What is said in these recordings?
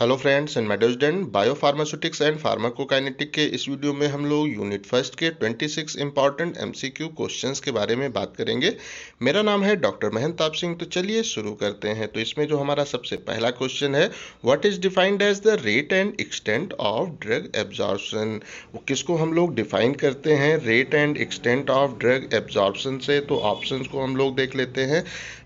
hello friends and मेडोजडेन biopharmaceutics and pharmacokinetic के इस वीडियो में हम लोग यूनिट फर्स्ट के 26 इंपॉर्टेंट एम क्वेश्चंस के बारे में बात करेंगे मेरा नाम है डॉक्टर महनताप सिंह तो चलिए शुरू करते हैं तो इसमें जो हमारा सबसे पहला क्वेश्चन है what is defined as the rate and extent of drug absorption किसको हम लोग डिफाइन करते हैं rate and extent of drug absorption से तो ऑप्शन को हम लोग देख लेते हैं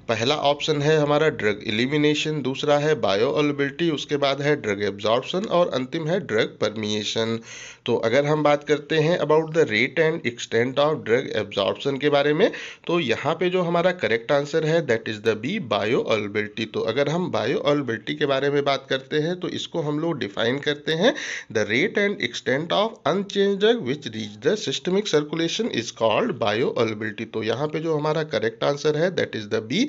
पहला ऑप्शन है हमारा ड्रग एलिमिनेशन दूसरा है बायो अवेलेबिलिटी उसके बाद है ड्रग एब्जॉर्प्शन और अंतिम है ड्रग परमिएशन तो अगर हम बात करते हैं about the rate and extent of drug absorption के बारे में तो यहाँ पे जो हमारा करेक्ट आंसर है that is the B bioavailability तो अगर हम बायो अवेलेबिलिटी के बारे में बात करते हैं तो इसको हम लोग डिफाइन करते हैं the rate and extent of unchanged drug which reach the systemic circulation is called bioavailability तो यहाँ पे जो हमारा करेक्ट आंसर है that is the B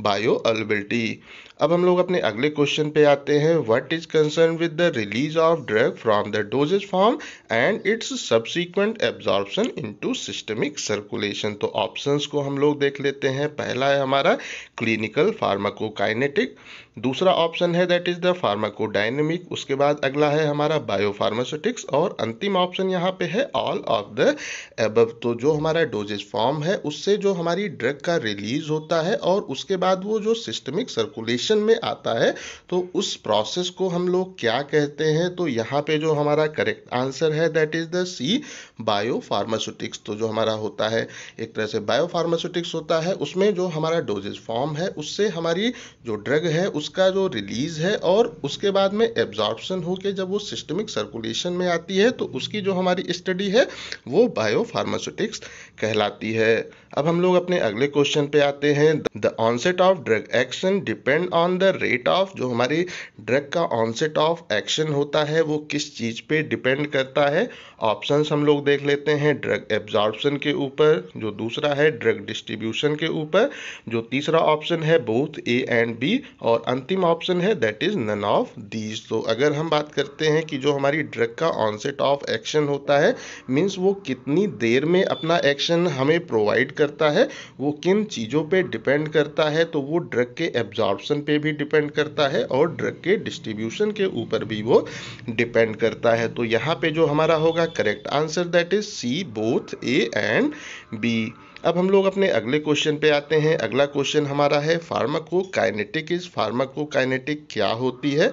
bioavailability अब हम लोग अपने अगले क्वेश्चन पे आते हैं what is concern with the release of drug from the dosage form and its subsequent absorption into systemic circulation तो ऑप्शंस को हम लोग देख लेते हैं पहला है हमारा क्लिनिकल फार्माकोकाइनेटिक दूसरा ऑप्शन है दैट इज द फार्माकोडाइनमिक उसके बाद अगला है हमारा बायोफार्मास्यूटिक्स और अंतिम ऑप्शन यहाँ पे है ऑल ऑफ द एब तो जो हमारा डोजेज फॉर्म है उससे जो हमारी ड्रग का रिलीज होता है और उसके बाद बाद वो जो सिस्टमिक सर्कुलेशन में आता है तो उस प्रोसेस को हम लोग क्या कहते हैं तो यहाँ पे जो हमारा करेक्ट आंसर है that is the C biopharmaceutics तो जो हमारा होता है एक तरह से बायोफार्मास्यूटिक्स होता है उसमें जो हमारा डोजेज फॉर्म है उससे हमारी जो ड्रग है उसका जो रिलीज है और उसके बाद में एब्जॉर्प्शन होकर जब वो सिस्टमिक सर्कुलेशन में आती है तो उसकी जो हमारी स्टडी है वो बायोफार्मास्यूटिक्स कहलाती है अब हम लोग अपने अगले क्वेश्चन पे आते हैं the onset onset of drug action depend on the rate of जो हमारी ड्रग का ऑनसेट ऑफ एक्शन होता है वो किस चीज़ पे डिपेंड करता है ऑप्शन हम लोग देख लेते हैं ड्रग एब्जॉर्बन के ऊपर जो दूसरा है ड्रग डिस्ट्रीब्यूशन के ऊपर जो तीसरा ऑप्शन है बोथ ए एंड बी और अंतिम ऑप्शन है that is none of these तो अगर हम बात करते हैं कि जो हमारी ड्रग का ऑनसेट ऑफ एक्शन होता है मीन्स वो कितनी देर में अपना एक्शन हमें प्रोवाइड करता है वो किन चीज़ों पे डिपेंड करता है तो वो ड्रग के एब्जॉर्बन पे भी डिपेंड करता है और ड्रग के डिस्ट्रीब्यूशन के ऊपर भी वो डिपेंड करता है तो यहाँ पे जो हमारा होगा correct answer that is C both A and B अब हम लोग अपने अगले क्वेश्चन पे आते हैं अगला क्वेश्चन हमारा है फार्माकोकाइनेटिक इज फार्माकोकाइनेटिक क्या होती है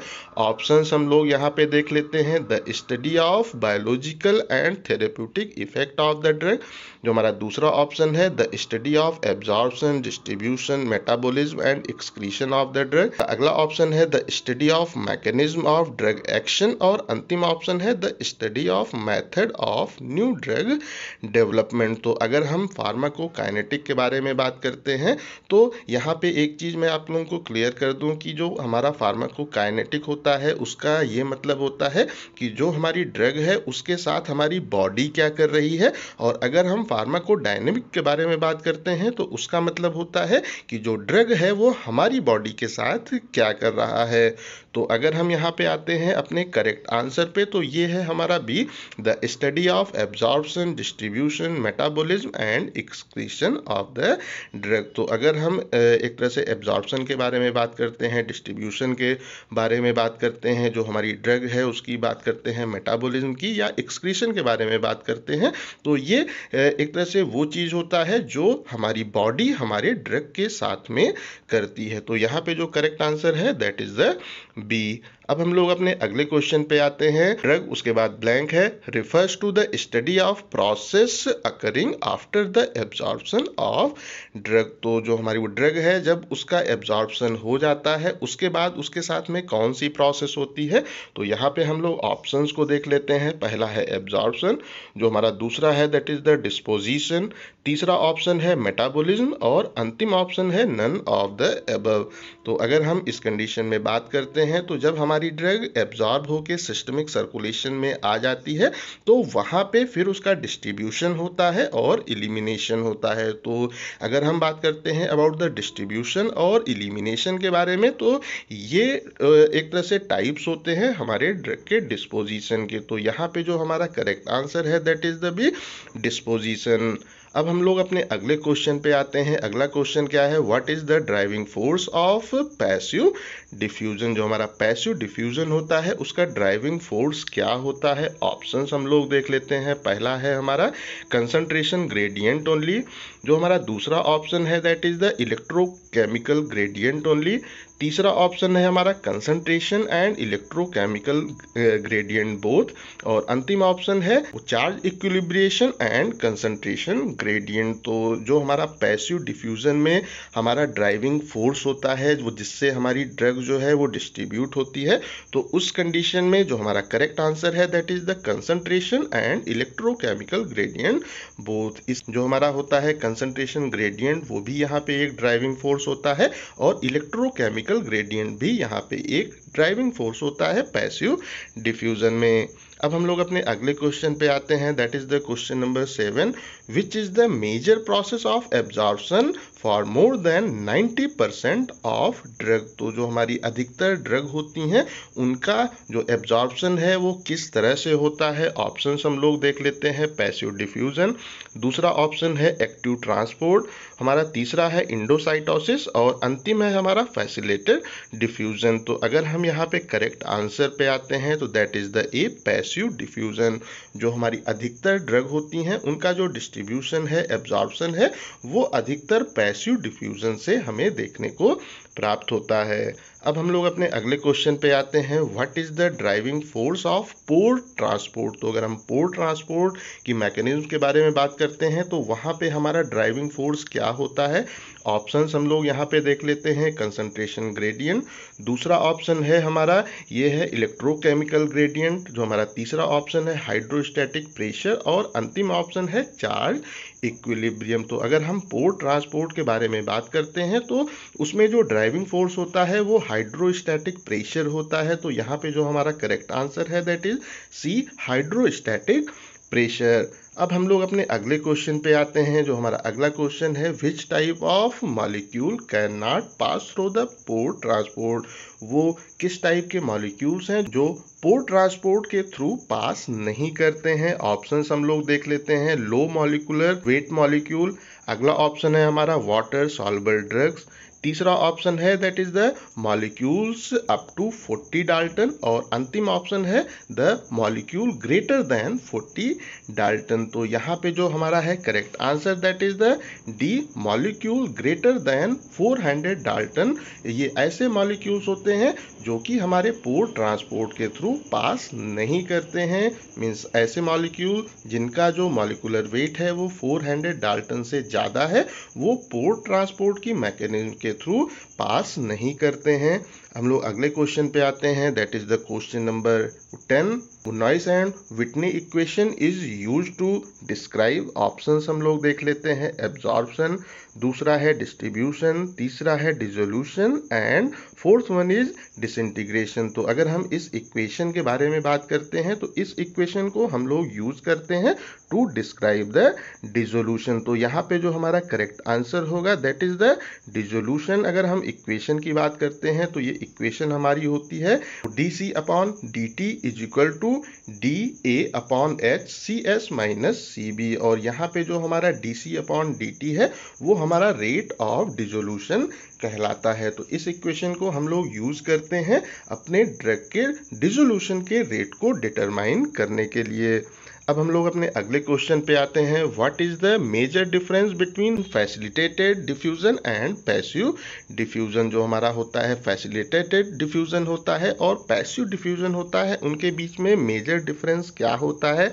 ऑप्शंस हम लोग यहाँ पे देख लेते हैं the study of biological and therapeutic effect of the drug जो हमारा दूसरा ऑप्शन है the study of absorption distribution metabolism and excretion of the drug अगला ऑप्शन है the study of mechanism of drug action और अंतिम ऑप्शन है the study of method of new drug development तो अगर हम फार्मा को काइनेटिक के बारे में बात करते हैं तो यहाँ पे एक चीज़ मैं आप लोगों को क्लियर कर दूँ कि जो हमारा फार्माको काइनेटिक होता है उसका ये मतलब होता है कि जो हमारी ड्रग है उसके साथ हमारी बॉडी क्या कर रही है और अगर हम फार्माको डायनेमिक के बारे में बात करते हैं तो उसका मतलब होता है कि जो ड्रग है वो हमारी बॉडी के साथ क्या कर रहा है तो अगर हम यहाँ पे आते हैं अपने करेक्ट आंसर पे तो ये है हमारा B the study of absorption distribution metabolism and excretion of the drug तो अगर हम एक तरह से एब्जॉर्बन के बारे में बात करते हैं डिस्ट्रीब्यूशन के बारे में बात करते हैं जो हमारी ड्रग है उसकी बात करते हैं मेटाबोलिज्म की या एक्सक्रीशन के बारे में बात करते हैं तो ये एक तरह से वो चीज़ होता है जो हमारी बॉडी हमारे ड्रग के साथ में करती है तो यहाँ पे जो करेक्ट आंसर है दैट इज़ द be अब हम लोग अपने अगले क्वेश्चन पे आते हैं ड्रग उसके बाद ब्लैंक है refers to the study of process occurring after the absorption of drug तो जो हमारी वो ड्रग है जब उसका एब्जॉर्बन हो जाता है उसके बाद उसके साथ में कौन सी प्रोसेस होती है तो यहाँ पे हम लोग ऑप्शंस को देख लेते हैं पहला है एब्जॉर्बन जो हमारा दूसरा है दैट इज द डिस्पोजिशन तीसरा ऑप्शन है मेटाबोलिज्म और अंतिम ऑप्शन है नन ऑफ द एब तो अगर हम इस कंडीशन में बात करते हैं तो जब हमारे हमारी ड्रग एब्जॉर्ब होकर सिस्टमिक सर्कुलेशन में आ जाती है तो वहाँ पे फिर उसका डिस्ट्रीब्यूशन होता है और इलिमिनेशन होता है तो अगर हम बात करते हैं अबाउट द डिस्ट्रीब्यूशन और इलिमिनेशन के बारे में तो ये एक तरह से टाइप्स होते हैं हमारे ड्रग के डिस्पोजिशन के तो यहाँ पे जो हमारा करेक्ट आंसर है that is the B disposition अब हम लोग अपने अगले क्वेश्चन पे आते हैं अगला क्वेश्चन क्या है what is the driving force of passive diffusion जो हमारा पैस्यू डिफ्यूज़न होता है उसका ड्राइविंग फोर्स क्या होता है ऑप्शंस हम लोग देख लेते हैं पहला है हमारा कंसंट्रेशन ग्रेडियंट ओनली जो हमारा दूसरा ऑप्शन है that is the electrochemical gradient only तीसरा ऑप्शन है हमारा concentration and electrochemical gradient both और अंतिम ऑप्शन है charge equilibration and concentration gradient तो जो हमारा पैसिव डिफ्यूजन में हमारा ड्राइविंग फोर्स होता है वो जिससे हमारी ड्रग जो है वो डिस्ट्रीब्यूट होती है तो उस कंडीशन में जो हमारा करेक्ट आंसर है that is the concentration and electrochemical gradient both इस जो हमारा होता है कंसंट्रेशन ग्रेडियंट वो भी यहाँ पे एक ड्राइविंग फोर्स होता है और इलेक्ट्रोकेमिकल ग्रेडियंट भी यहाँ पे एक ड्राइविंग फोर्स होता है पैसिव डिफ्यूज़न में अब हम लोग अपने अगले क्वेश्चन पे आते हैं that is the question number seven which is the major process of absorption for more than 90 percent of drug तो जो हमारी अधिकतर ड्रग होती हैं उनका जो एब्जॉर्बन है वो किस तरह से होता है ऑप्शन हम लोग देख लेते हैं पैसिव डिफ्यूजन दूसरा ऑप्शन है एक्टिव ट्रांसपोर्ट हमारा तीसरा है इंडोसाइटोसिस और अंतिम है हमारा फैसिलेटेड डिफ्यूजन तो अगर हम यहाँ पे करेक्ट आंसर पे आते हैं तो दैट इज द ए पैस पैसिव डिफ्यूज़न जो हमारी अधिकतर ड्रग होती हैं उनका जो डिस्ट्रीब्यूशन है एब्जॉर्बन है वो अधिकतर पैसिव डिफ्यूज़न से हमें देखने को प्राप्त होता है अब हम लोग अपने अगले क्वेश्चन पे आते हैं what is the driving force of pore transport तो अगर हम पोर्ट ट्रांसपोर्ट की मैकेनिज्म के बारे में बात करते हैं तो वहाँ पे हमारा ड्राइविंग फोर्स क्या होता है ऑप्शंस हम लोग यहाँ पे देख लेते हैं कंसंट्रेशन ग्रेडियंट दूसरा ऑप्शन है हमारा ये है इलेक्ट्रोकेमिकल ग्रेडियंट जो हमारा तीसरा ऑप्शन है हाइड्रोस्टैटिक प्रेशर और अंतिम ऑप्शन है चार्ज इक्विलिब्रियम तो अगर हम पोर्ट ट्रांसपोर्ट के बारे में बात करते हैं तो उसमें जो ड्राइविंग फोर्स होता है वो हाइड्रोस्टैटिक प्रेशर होता है तो यहाँ पे जो हमारा करेक्ट आंसर है that is C hydrostatic pressure अब हम लोग अपने अगले क्वेश्चन पे आते हैं जो हमारा अगला क्वेश्चन है which type of molecule can not pass through the pore transport वो किस टाइप के मॉलिक्यूल्स हैं जो पोर्ट ट्रांसपोर्ट के थ्रू पास नहीं करते हैं ऑप्शन हम लोग देख लेते हैं लो मॉलिकुलर वेट मॉलिक्यूल अगला ऑप्शन है हमारा वाटर सॉल्बल ड्रग्स तीसरा ऑप्शन है that is the molecules up to 40 dalton और अंतिम ऑप्शन है the molecule greater than 40 dalton तो यहाँ पे जो हमारा है correct answer that is the D molecule greater than 400 dalton ये ऐसे मॉलिक्यूल्स होते हैं जो कि हमारे पोर ट्रांसपोर्ट के थ्रू पास नहीं करते हैं मीन्स ऐसे मॉलिक्यूल जिनका जो मॉलिकुलर वेट है वो 400 डाल्टन से ज़्यादा है वो पोर ट्रांसपोर्ट की मैकेनिज्म के थ्रू पास नहीं करते हैं हम लोग अगले क्वेश्चन पे आते हैं that is the question number ten Noyes and Whitney equation is use to describe option हम लोग देख लेते हैं एब्जॉर्बन दूसरा है डिस्ट्रीब्यूशन तीसरा है dissolution and fourth one is disintegration तो अगर हम इस इक्वेशन के बारे में बात करते हैं तो इस इक्वेशन को हम लोग यूज करते हैं टू डिस्क्राइब द डिजोल्यूशन तो यहां पे जो हमारा करेक्ट आंसर होगा दैट इज द डिजोल्यूशन अगर हम इक्वेशन की बात करते हैं तो ये इक्वेशन हमारी होती है D C upon D T is equal to D A upon H C S minus C B और यहां पे जो हमारा D C upon D T है वो हमारा रेट ऑफ डिजोल्यूशन कहलाता है तो इस इक्वेशन को को हम लोग यूज़ करते हैं अपने ड्रग के डिजोल्यूशन के रेट को डिटरमाइन करने के लिए अब हम लोग अपने अगले क्वेश्चन पे आते हैं what is the major difference between facilitated diffusion and passive diffusion जो हमारा होता है फैसिलिटेटेड डिफ्यूज़न होता है और पैसिव डिफ्यूज़न होता है उनके बीच में मेजर डिफरेंस क्या होता है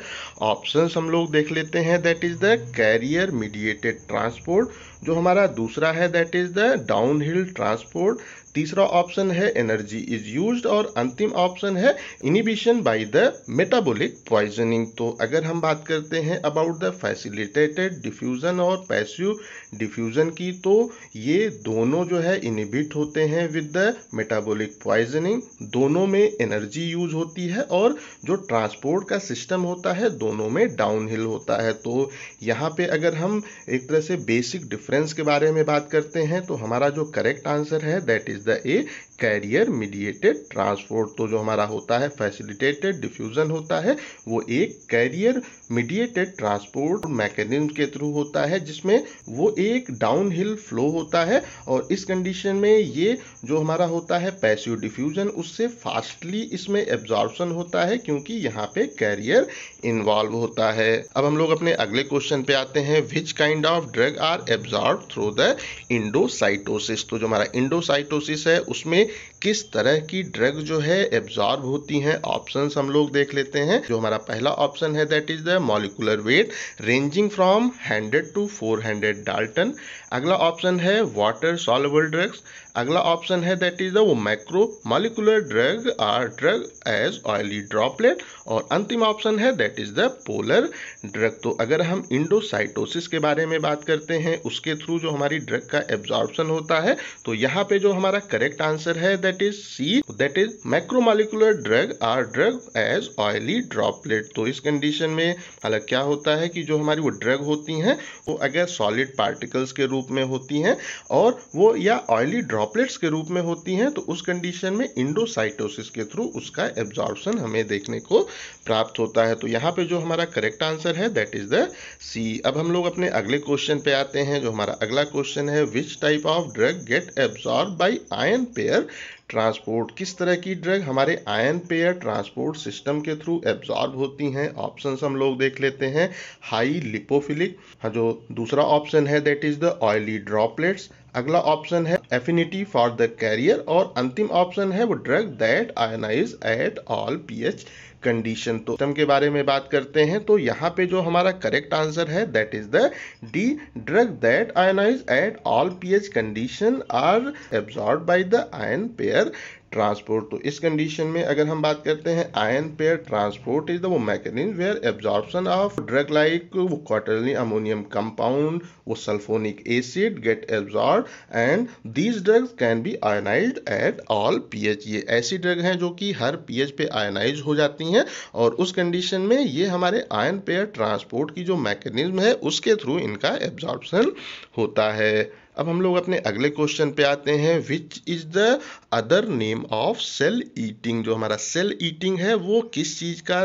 ऑप्शन हम लोग देख लेते हैं that is the carrier mediated transport जो हमारा दूसरा है that is the down transport तीसरा ऑप्शन है एनर्जी इज यूज्ड और अंतिम ऑप्शन है inhibition by the metabolic poisoning तो अगर हम बात करते हैं अबाउट द फैसिलिटेटेड डिफ्यूज़न और पैस्यू डिफ्यूज़न की तो ये दोनों जो है इनिबिट होते हैं विद द मेटाबॉलिक पॉइजनिंग दोनों में एनर्जी यूज होती है और जो ट्रांसपोर्ट का सिस्टम होता है दोनों में डाउन हिल होता है तो यहाँ पे अगर हम एक तरह से बेसिक डिफरेंस के बारे में बात करते हैं तो हमारा जो करेक्ट आंसर है that is is the A carrier mediated transport तो जो हमारा होता है फैसिलिटेटेड डिफ्यूजन होता है वो एक कैरियर मीडिएटेड ट्रांसपोर्ट मैकेनिज्म के थ्रू होता है जिसमें वो एक डाउनहिल फ्लो होता है और इस कंडीशन में ये जो हमारा होता है पैसिव डिफ्यूजन उससे फास्टली इसमें एब्जॉर्बन होता है क्योंकि यहाँ पे कैरियर इन्वॉल्व होता है अब हम लोग अपने अगले क्वेश्चन पे आते हैं which kind of drug are absorb through the endocytosis तो जो हमारा इंडोसाइटोसिस है उसमें किस तरह की ड्रग जो है एब्जॉर्ब होती हैं ऑप्शंस हम लोग देख लेते हैं जो हमारा पहला ऑप्शन है that is the molecular weight ranging from 100 to 400 dalton अगला ऑप्शन है वाटर सॉलेबल ड्रग्स अगला ऑप्शन है दैट इज द वो micro molecular drug or drug as oily droplet और अंतिम ऑप्शन है that is the polar drug तो अगर हम इंडोसाइटोसिस के बारे में बात करते हैं उसके थ्रू जो हमारी ड्रग का एब्जॉर्प्शन होता है तो यहाँ पे जो हमारा करेक्ट आंसर है that is C that is molecular drug or drug as oily droplet तो इस कंडीशन में हालांकि क्या होता है कि जो हमारी वो ड्रग होती हैं वो अगर सॉलिड पार्टिकल्स के रूप में होती हैं और वो या ऑयली ड्रॉप ड्रॉपलेट्स के रूप में होती हैं तो उस कंडीशन में इंडोसाइटोसिस के थ्रू उसका एब्जॉर्बन हमें देखने को प्राप्त होता है तो यहाँ पे जो हमारा करेक्ट आंसर है दैट इज द सी अब हम लोग अपने अगले क्वेश्चन पे आते हैं जो हमारा अगला क्वेश्चन है which type of drug get absorb by ion pair transport किस तरह की ड्रग हमारे आयन पेयर ट्रांसपोर्ट सिस्टम के थ्रू एब्जॉर्ब होती हैं ऑप्शन हम लोग देख लेते हैं हाई लिपोफिलिक जो दूसरा ऑप्शन है that is the oily droplets अगला ऑप्शन है एफिनिटी फॉर द कैरियर और अंतिम ऑप्शन है वो drug that ionise at all pH condition तो सिस्टम के बारे में बात करते हैं तो यहाँ पे जो हमारा करेक्ट आंसर है that is the D drug that ionise at all pH condition or absorb by the ion pair transport तो इस कंडीशन में अगर हम बात करते हैं ion pair transport is the वो mechanism where absorption of drug like वो क्वार्टरली अमोनियम कंपाउंड वो sulphonic acid get absorb and these drugs can be ionise at all pH ये ऐसी ड्रग हैं जो कि हर पीएच पे आयनाइज हो जाती हैं और उस कंडीशन में ये हमारे आयन पेयर ट्रांसपोर्ट की जो मैकेनिज्म है उसके थ्रू इनका एब्जॉर्बन होता है अब हम लोग अपने अगले क्वेश्चन पे आते हैं which is the other name of cell eating जो हमारा सेल ईटिंग है वो किस चीज़ का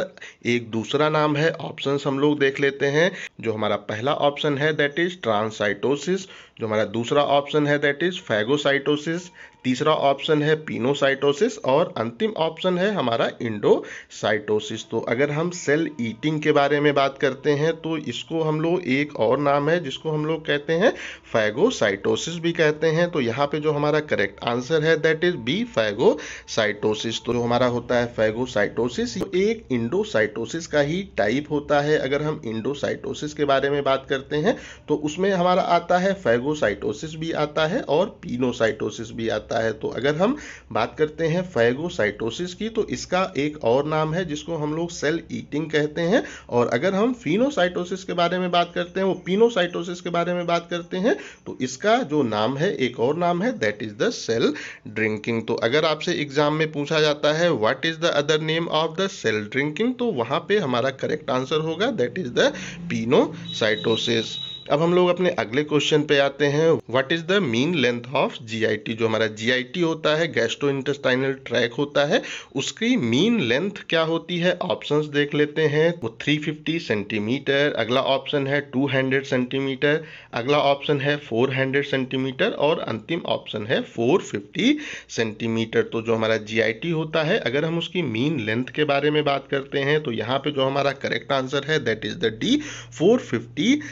एक दूसरा नाम है ऑप्शन हम लोग देख लेते हैं जो हमारा पहला ऑप्शन है दैट इज ट्रांसाइटोसिस जो हमारा दूसरा ऑप्शन है दैट इज फैगोसाइटोसिस तीसरा ऑप्शन है पीनोसाइटोसिस और अंतिम ऑप्शन है हमारा इंडोसाइटोसिस तो अगर हम सेल ईटिंग के बारे में बात करते हैं तो इसको हम लोग एक और नाम है जिसको हम लोग कहते हैं फैगोसाइटोसिस भी कहते हैं तो यहाँ पे जो हमारा करेक्ट आंसर है दैट इज बी फैगोसाइटोसिस तो जो हमारा होता है फैगोसाइटोसिस तो एक इंडोसाइटोसिस का ही टाइप होता है अगर हम इंडोसाइटोसिस के बारे में बात करते हैं तो उसमें हमारा आता है फैगोसाइटोसिस भी आता है और पीनोसाइटोसिस भी आता है तो अगर हम बात करते हैं फैगोसाइटोसिस की तो इसका एक और नाम है जिसको हम लोग सेल ईटिंग कहते हैं और अगर हम फिनोसाइटोसिस के बारे में बात करते हैं वो पीनोसाइटोसिस के बारे में बात करते हैं तो इसका जो नाम है एक और नाम है that is the cell drinking drinking तो अगर आपसे एग्जाम में पूछा जाता है what is the other name of the cell drinking तो वहां पे हमारा करेक्ट आंसर होगा दैट इज द पीनोसाइटोसिस अब हम लोग अपने अगले क्वेश्चन पे आते हैं what is the mean length of GIT जो हमारा जीआईटी होता है गैस्ट्रो इंटेस्टाइनल ट्रैक होता है उसकी मीन लेंथ क्या होती है ऑप्शंस देख लेते हैं वो 350 सेंटीमीटर अगला ऑप्शन है 200 सेंटीमीटर अगला ऑप्शन है 400 सेंटीमीटर और अंतिम ऑप्शन है 450 सेंटीमीटर तो जो हमारा जी होता है अगर हम उसकी मीन लेंथ के बारे में बात करते हैं तो यहाँ पे जो हमारा करेक्ट आंसर है that is the D four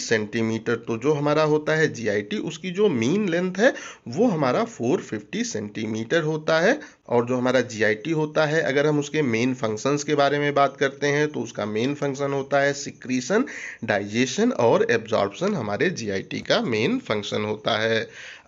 centimetre centimetre तो जो हमारा होता है जीआईटी उसकी जो मीन लेंथ है वो हमारा 450 सेंटीमीटर होता है और जो हमारा जीआईटी होता है अगर हम उसके मेन फंक्शंस के बारे में बात करते हैं तो उसका मेन फंक्शन होता है सिक्रीशन डाइजेशन और एब्जॉर्प्शन हमारे जीआईटी का मेन फंक्शन होता है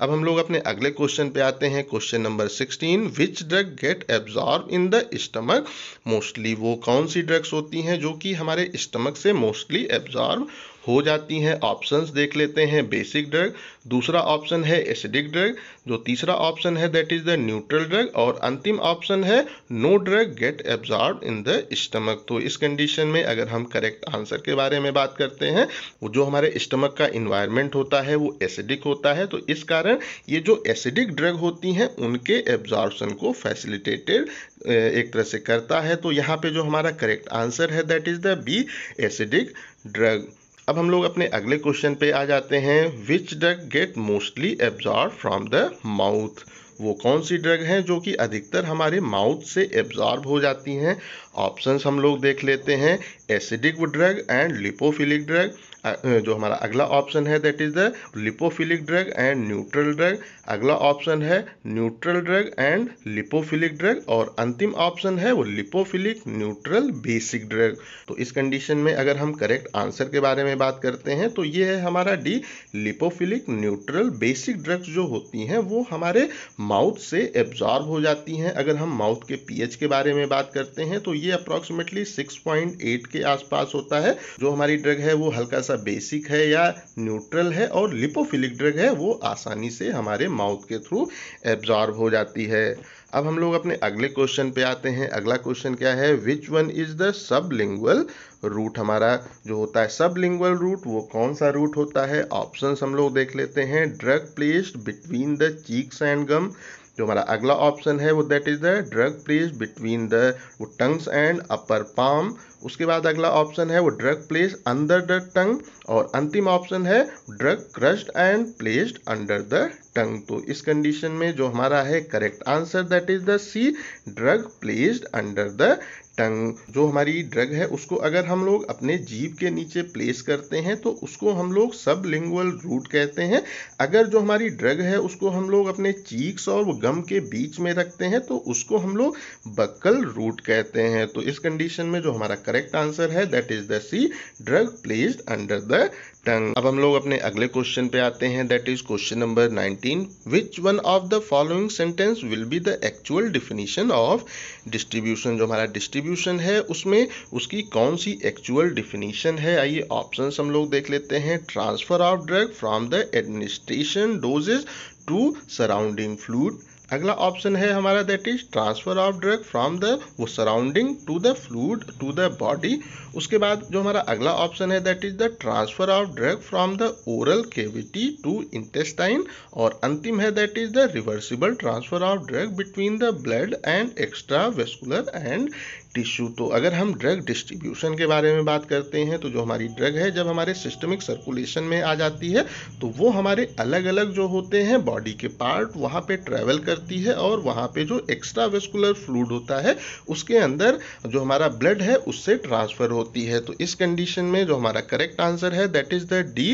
अब हम लोग अपने अगले क्वेश्चन पे आते हैं question number 16 which drug get absorb in the stomach mostly वो कौन सी ड्रग्स होती हैं जो कि हमारे स्टमक से मोस्टली एब्जॉर्ब हो जाती हैं ऑप्शंस देख लेते हैं बेसिक ड्रग दूसरा ऑप्शन है एसिडिक ड्रग जो तीसरा ऑप्शन है that is the neutral drug और अंतिम ऑप्शन है no drug get absorb in the stomach तो इस कंडीशन में अगर हम करेक्ट आंसर के बारे में बात करते हैं वो जो हमारे स्टमक का इन्वायरमेंट होता है वो एसिडिक होता है तो इस कारण ये जो एसिडिक ड्रग होती हैं उनके एब्जॉर्बन को फैसिलिटेटेड एक तरह से करता है तो यहाँ पे जो हमारा करेक्ट आंसर है that is the B acidic drug अब हम लोग अपने अगले क्वेश्चन पे आ जाते हैं which the get mostly absorb from the mouth वो कौन सी ड्रग हैं जो कि अधिकतर हमारे माउथ से एब्जॉर्ब हो जाती हैं ऑप्शंस हम लोग देख लेते हैं acidic drug and lipophilic drug जो हमारा अगला ऑप्शन है that is the lipophilic drug and neutral drug अगला ऑप्शन है neutral drug and lipophilic drug और अंतिम ऑप्शन है वो लिपोफिलिक न्यूट्रल बेसिक ड्रग तो इस कंडीशन में अगर हम करेक्ट आंसर के बारे में बात करते हैं तो ये है हमारा D lipophilic neutral basic drugs जो होती हैं वो हमारे माउथ से एब्जॉर्ब हो जाती हैं अगर हम माउथ के पीएच के बारे में बात करते हैं तो ये अप्रॉक्सीमेटली 6.8 के आसपास होता है जो हमारी ड्रग है वो हल्का सा बेसिक है या न्यूट्रल है और लिपोफिलिक ड्रग है वो आसानी से हमारे माउथ के थ्रू एब्जॉर्ब हो जाती है अब हम लोग अपने अगले क्वेश्चन पे आते हैं अगला क्वेश्चन क्या है which one is the sublingual route हमारा जो होता है सब लिंगल रूट वो कौन सा रूट होता है ऑप्शन हम लोग देख लेते हैं drug placed between the cheeks and gum जो हमारा अगला ऑप्शन है वो that is the drug place between the tongues and upper palm उसके बाद अगला ऑप्शन है वो drug place under the tongue और अंतिम ऑप्शन है drug crushed and placed under the tongue तो इस कंडीशन में जो हमारा है correct answer that is the C drug placed under the tongue जो हमारी ड्रग है उसको अगर हम लोग अपने जीव के नीचे प्लेस करते हैं तो उसको हम लोग सब लिंगुअल रूट कहते हैं अगर जो हमारी ड्रग है उसको हम लोग अपने चीक्स और गम के बीच में रखते हैं तो उसको हम लोग बक्कल रूट कहते हैं तो इस कंडीशन में जो हमारा करेक्ट आंसर है that is the C drug placed under the tongue अब हम लोग अपने अगले क्वेश्चन पे आते हैं that is question number 19 which one of the following sentence will be the actual definition of distribution जो हमारा डिस्ट्रीब्यूशन है उसमें उसकी कौन सी एक्चुअल डिफिनीशन है आइए ऑप्शन हम लोग देख लेते हैं transfer of drug from the administration doses to surrounding fluid अगला ऑप्शन है हमारा that is transfer of drug from the वो surrounding to the fluid to the body उसके बाद जो हमारा अगला ऑप्शन है that is the transfer of drug from the oral cavity to intestine और अंतिम है that is the reversible transfer of drug between the blood and extra vascular and tissue तो अगर हम ड्रग डिस्ट्रीब्यूशन के बारे में बात करते हैं तो जो हमारी ड्रग है जब हमारे सिस्टमिक सर्कुलेशन में आ जाती है तो वो हमारे अलग अलग जो होते हैं बॉडी के पार्ट वहाँ पे ट्रेवल करती है और वहाँ पे जो एक्स्ट्रा वेस्कुलर फ्लूड होता है उसके अंदर जो हमारा ब्लड है उससे ट्रांसफ़र होती है तो इस कंडीशन में जो हमारा करेक्ट आंसर है दैट इज़ द डी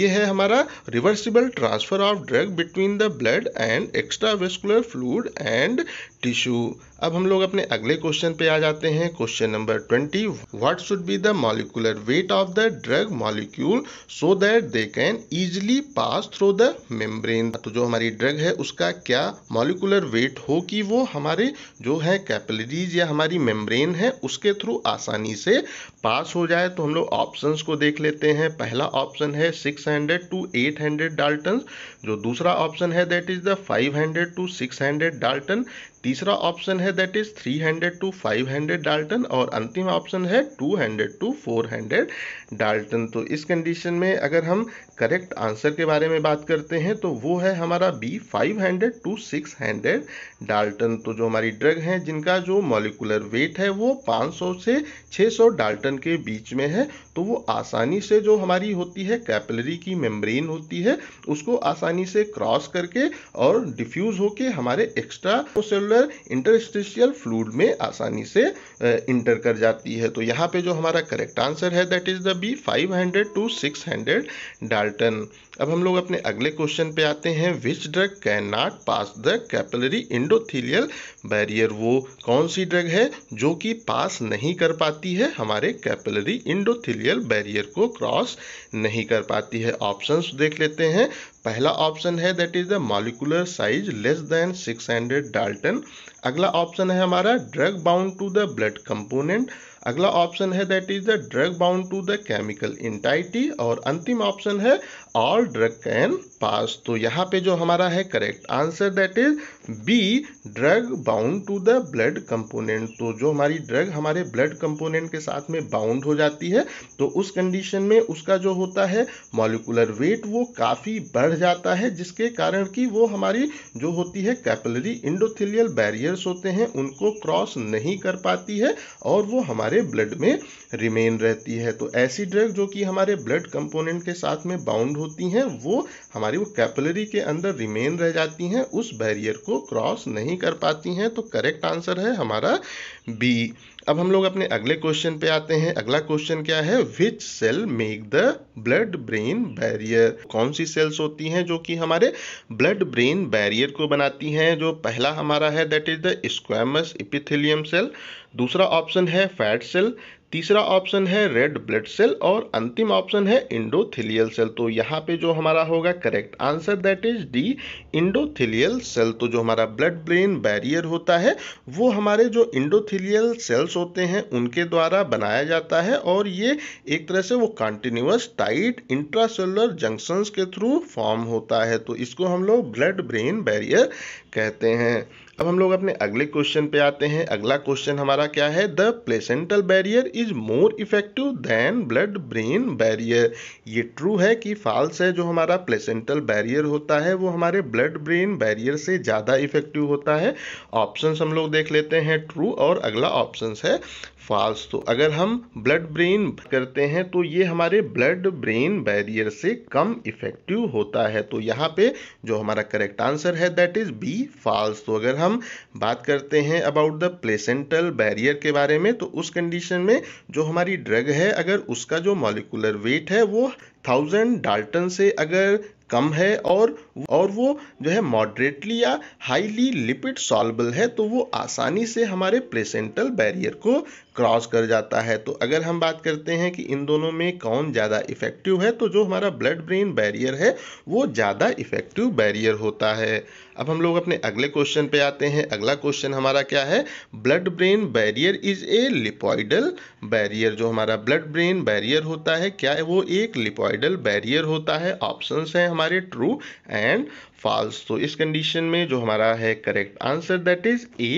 ये है हमारा reversible transfer of drug between the blood and extra vascular fluid and tissue अब हम लोग अपने अगले क्वेश्चन पे आ जाते हैं question number twenty what should be the molecular weight of the drug molecule so that they can easily pass through the membrane तो जो हमारी ड्रग है उसका क्या मॉलिकुलर वेट हो कि वो हमारे जो है कैपिलरीज या हमारी मेम्ब्रेन है उसके थ्रू आसानी से पास हो जाए तो हम लोग ऑप्शन को देख लेते हैं पहला ऑप्शन है six hundred to eight hundred dalton जो दूसरा ऑप्शन है that is the five hundred to six hundred dalton तीसरा ऑप्शन है that is 300 to five dalton और अंतिम ऑप्शन है 200 टू फोर डाल्टन तो इस कंडीशन में अगर हम करेक्ट आंसर के बारे में बात करते हैं तो वो है हमारा बी 500 टू सिक्स डाल्टन तो जो हमारी ड्रग हैं जिनका जो मॉलिकुलर वेट है वो 500 से 600 डाल्टन के बीच में है तो वो आसानी से जो हमारी होती है कैपलरी की मेम्ब्रेन होती है उसको आसानी से क्रॉस करके और डिफ्यूज़ होके हमारे एक्स्ट्रा मॉलिक्यूलर इंटरस्टिशियल फ्लूड में आसानी से इंटर कर जाती है तो यहाँ पे जो हमारा करेक्ट आंसर है that is the B 500 to 600 dalton अब हम लोग अपने अगले क्वेश्चन पे आते हैं which drug can not pass the capillary endothelial barrier वो कौन सी ड्रग है जो कि पास नहीं कर पाती है हमारे कैपिलरी इंडोथीलियल बैरियर को क्रॉस नहीं कर पाती है ऑप्शंस देख लेते हैं पहला ऑप्शन है that is the molecular size less than 600 dalton अगला ऑप्शन है हमारा drug bound to the blood component अगला ऑप्शन है that is the drug bound to the chemical entity और अंतिम ऑप्शन है ऑल ड्रग कैन पास तो यहाँ पे जो हमारा है correct answer that is B drug bound to the blood component तो जो हमारी ड्रग हमारे ब्लड कंपोनेंट के साथ में बाउंड हो जाती है तो उस कंडीशन में उसका जो होता है मॉलिकुलर वेट वो काफ़ी बढ़ जाता है जिसके कारण कि वो हमारी जो होती है कैपलरी इंडोथिलियल बैरियर्स होते हैं उनको क्रॉस नहीं कर पाती है और वो हमारे ब्लड में रिमेन रहती है तो ऐसी ड्रग जो कि हमारे ब्लड कंपोनेंट के साथ में बाउंड होती हैं वो हमारी वो कैपलरी के अंदर रिमेन रह जाती हैं उस बैरियर को क्रॉस नहीं कर पाती हैं तो करेक्ट आंसर है हमारा बी अब हम लोग अपने अगले क्वेश्चन पे आते हैं अगला क्वेश्चन क्या है which cell make the blood brain barrier कौन सी सेल्स होती हैं जो कि हमारे ब्लड ब्रेन बैरियर को बनाती हैं जो पहला हमारा है that is the squamous epithelium cell दूसरा ऑप्शन है फैट सेल तीसरा ऑप्शन है रेड ब्लड सेल और अंतिम ऑप्शन है इंडोथिलियल सेल तो यहाँ पे जो हमारा होगा correct answer that is D endothelial cell तो जो हमारा ब्लड ब्रेन बैरियर होता है वो हमारे जो इंडोथिलियल सेल्स होते हैं उनके द्वारा बनाया जाता है और ये एक तरह से वो कॉन्टिन्यूस टाइट इंट्रासेलुलर जंक्शंस के थ्रू फॉर्म होता है तो इसको हम लोग ब्लड ब्रेन बैरियर कहते हैं अब हम लोग अपने अगले क्वेश्चन पे आते हैं अगला क्वेश्चन हमारा क्या है the placental barrier is more effective than blood brain barrier ये ट्रू है कि फॉल्स है जो हमारा प्लेसेंटल बैरियर होता है वो हमारे ब्लड ब्रेन बैरियर से ज़्यादा इफेक्टिव होता है ऑप्शंस हम लोग देख लेते हैं ट्रू और अगला ऑप्शन है फॉल्स तो अगर हम ब्लड ब्रेन करते हैं तो ये हमारे ब्लड ब्रेन बैरियर से कम इफेक्टिव होता है तो यहाँ पे जो हमारा करेक्ट आंसर है दैट इज बी फॉल्स तो अगर हम बात करते हैं अबाउट द प्लेसेंटल बैरियर के बारे में तो उस कंडीशन में जो हमारी ड्रग है अगर उसका जो मॉलिकुलर वेट है वो थाउजेंड डाल्टन से अगर कम है और और वो जो है मॉडरेटली या हाईली लिपिड सॉल्बल है तो वो आसानी से हमारे प्लेसेंटल बैरियर को क्रॉस कर जाता है तो अगर हम बात करते हैं कि इन दोनों में कौन ज़्यादा इफ़ेक्टिव है तो जो हमारा ब्लड ब्रेन बैरियर है वो ज़्यादा इफ़ेक्टिव बैरियर होता है अब हम लोग अपने अगले क्वेश्चन पे आते हैं अगला क्वेश्चन हमारा क्या है blood brain barrier is a lipoidal barrier जो हमारा ब्लड ब्रेन बैरियर होता है क्या है वो एक लिपोइडल बैरियर होता है ऑप्शन है हमारे ट्रू एंड फॉल्स तो इस कंडीशन में जो हमारा है correct answer that is A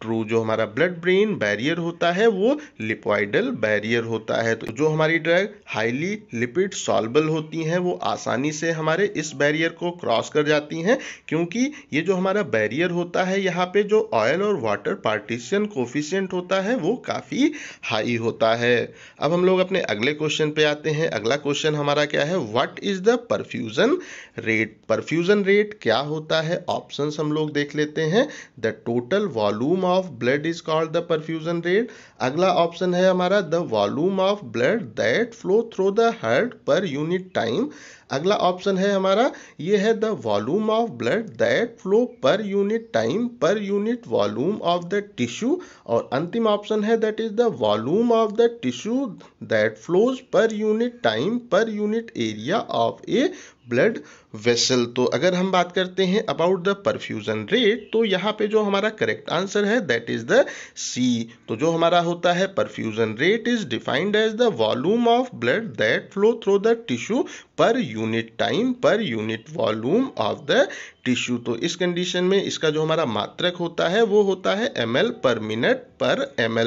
true जो हमारा ब्लड ब्रेन बैरियर होता है वो लिपोइडल बैरियर होता है तो जो हमारी ड्रग हाईली लिपिड सॉल्बल होती हैं वो आसानी से हमारे इस बैरियर को क्रॉस कर जाती हैं क्योंकि ये जो हमारा बैरियर होता है यहाँ पे जो ऑयल और वाटर पार्टीशन कोफिशियंट होता है वो काफ़ी हाई होता है अब हम लोग अपने अगले क्वेश्चन पे आते हैं अगला क्वेश्चन हमारा क्या है what is the perfusion rate perfusion rate क्या होता है ऑप्शन हम लोग देख लेते हैं the total volume of blood is called the perfusion rate अगला ऑप्शन है हमारा the volume of blood that flow through the heart per unit time अगला ऑप्शन है हमारा ये है the volume of blood that flow per unit time per unit volume of the tissue और अंतिम ऑप्शन है that is the volume of the tissue that flows per unit time per unit area of a blood vessel तो अगर हम बात करते हैं about the perfusion rate तो यहाँ पे जो हमारा करेक्ट आंसर है दैट इज द सी तो जो हमारा होता है perfusion rate is defined as the volume of blood that flow through the tissue per unit time per unit volume of the tissue तो इस कंडीशन में इसका जो हमारा मात्रक होता है वो होता है एम पर मिनट पर एम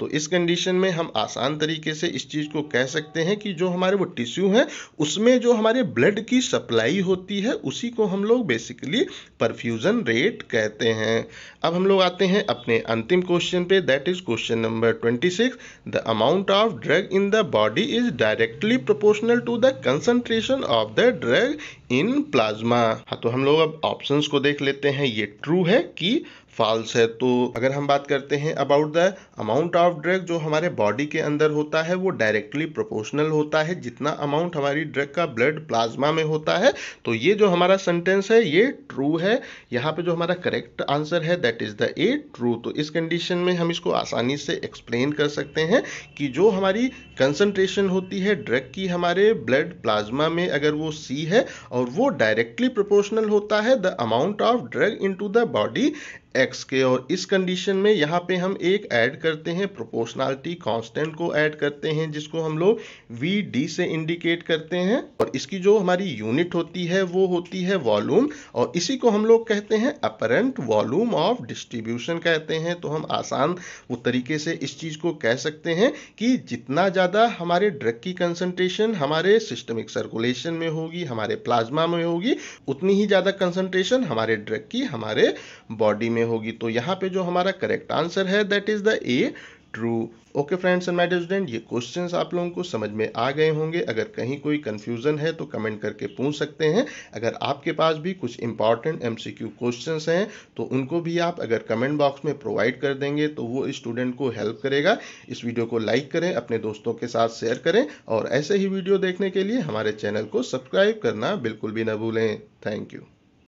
तो इस कंडीशन में हम आसान तरीके से इस चीज़ को कह सकते हैं कि जो हमारे वो टिश्यू हैं उसमें जो हमारे ब्लड की सप्लाई होती है उसी को हम लोग बेसिकली परफ्यूज़न रेट कहते हैं अब हम लोग आते हैं अपने अंतिम क्वेश्चन पे that is question number twenty six the amount of drug in the body is directly proportional to the concentration of the drug in plasma हाँ तो हम लोग अब ऑप्शंस को देख लेते हैं ये ट्रू है कि फॉल्स है तो अगर हम बात करते हैं about the amount of drug जो हमारे बॉडी के अंदर होता है वो डायरेक्टली प्रोपोर्शनल होता है जितना अमाउंट हमारी ड्रग का ब्लड प्लाज्मा में होता है तो ये जो हमारा सेंटेंस है ये ट्रू है यहाँ पे जो हमारा करेक्ट आंसर है that is the A true तो इस कंडीशन में हम इसको आसानी से एक्सप्लेन कर सकते हैं कि जो हमारी कंसनट्रेशन होती है ड्रग की हमारे ब्लड प्लाज्मा में अगर वो सी है और वो डायरेक्टली प्रोपोर्शनल होता है the amount of drug to the body X के और इस कंडीशन में यहाँ पे हम एक ऐड करते हैं प्रोपोर्शनलिटी कांस्टेंट को ऐड करते हैं जिसको हम लोग वी डी से इंडिकेट करते हैं और इसकी जो हमारी यूनिट होती है वो होती है वॉल्यूम और इसी को हम लोग कहते हैं अपरेंट वॉल्यूम ऑफ डिस्ट्रीब्यूशन कहते हैं तो हम आसान वो तरीके से इस चीज़ को कह सकते हैं कि जितना ज़्यादा हमारे ड्रग की कंसनट्रेशन हमारे सिस्टमिक सर्कुलेशन में होगी हमारे प्लाज्मा में होगी उतनी ही ज़्यादा कंसनट्रेशन हमारे ड्रग की हमारे बॉडी में होगी तो यहाँ पे जो हमारा करेक्ट आंसर है that is the A true okay friends and my student ये क्वेश्चंस आप लोगों को समझ में आ गए होंगे अगर कहीं कोई कंफ्यूजन है तो कमेंट करके पूछ सकते हैं अगर आपके पास भी कुछ इंपॉर्टेंट एमसीक्यू क्वेश्चंस क्वेश्चन हैं तो उनको भी आप अगर कमेंट बॉक्स में प्रोवाइड कर देंगे तो वो स्टूडेंट को हेल्प करेगा इस वीडियो को लाइक करें अपने दोस्तों के साथ शेयर करें और ऐसे ही वीडियो देखने के लिए हमारे चैनल को सब्सक्राइब करना बिल्कुल भी ना भूलें थैंक यू